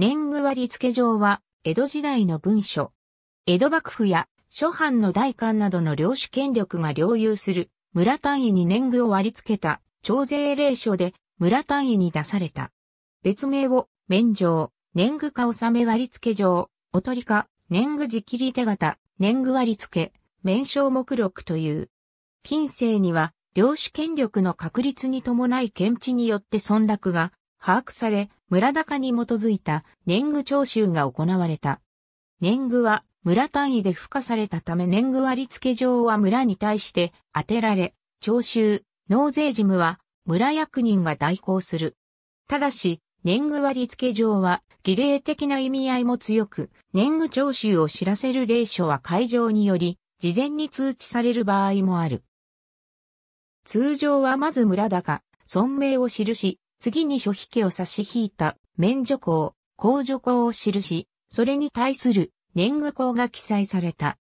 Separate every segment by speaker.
Speaker 1: 年貢割付状は、江戸時代の文書。江戸幕府や諸藩の代官などの領主権力が領有する村単位に年貢を割り付けた徴税令書で村単位に出された。別名を免状、年貢か納め割付状、おとりか、年貢直切手形、年貢割付、免証目録という。近世には領主権力の確立に伴い検知によって村落が把握され、村高に基づいた年貢徴収が行われた。年貢は村単位で付加されたため年貢割付上は村に対して当てられ、徴収、納税事務は村役人が代行する。ただし、年貢割付上は儀礼的な意味合いも強く、年貢徴収を知らせる令書は会場により、事前に通知される場合もある。通常はまず村高、村名を記し、次に諸費家を差し引いた免除項、控除項を記し、それに対する年貢項が記載された。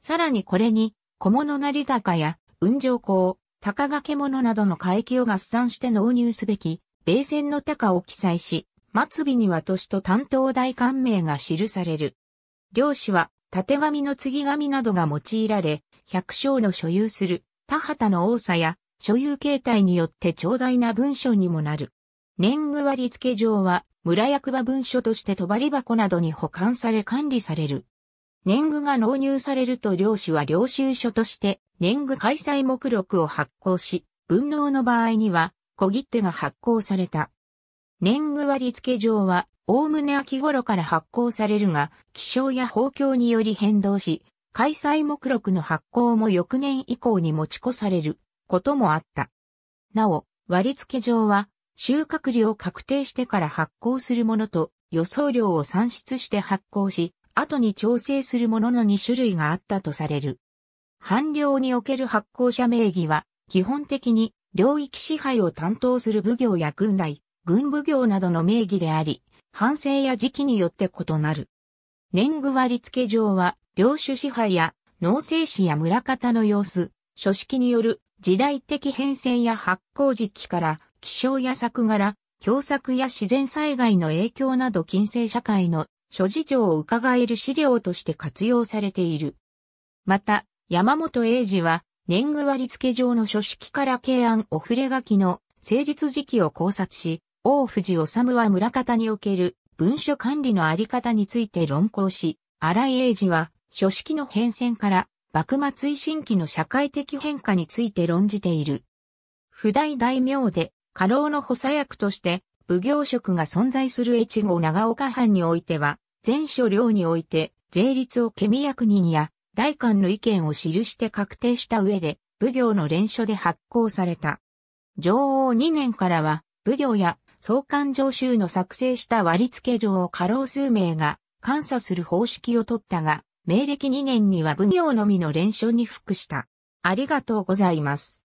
Speaker 1: さらにこれに、小物成高や、運上項、高掛物などの会域を合算して納入すべき、米線の高を記載し、末尾には都市と担当大官名が記される。領主は、縦紙の継紙などが用いられ、百姓の所有する、田畑の多さや、所有形態によって長大な文書にもなる。年貢割付上は村役場文書として帳箱などに保管され管理される。年貢が納入されると領主は領収書として年貢開催目録を発行し、分納の場合には小切手が発行された。年貢割付上はおおむね秋頃から発行されるが、気象や法教により変動し、開催目録の発行も翌年以降に持ち越される。こともあった。なお、割付上は、収穫量を確定してから発行するものと予想量を算出して発行し、後に調整するものの2種類があったとされる。半量における発行者名義は、基本的に領域支配を担当する奉行や軍内、軍奉行などの名義であり、反省や時期によって異なる。年貢割付上は、領主支配や農政士や村方の様子、書式による時代的変遷や発行時期から気象や作柄、共作や自然災害の影響など近世社会の諸事情を伺える資料として活用されている。また、山本英治は年貢割付上の書式から慶安お触れ書きの成立時期を考察し、大藤治は村方における文書管理のあり方について論考し、荒井英治は書式の変遷から幕末維新期の社会的変化について論じている。普代大名で、家老の補佐役として、奉行職が存在する越後長岡藩においては、前所領において、税率をケミ役人や、大官の意見を記して確定した上で、奉行の連書で発行された。上王2年からは、奉行や総監上州の作成した割付状を過労数名が監査する方式を取ったが、明暦2年には奉行のみの連勝に服した。ありがとうございます。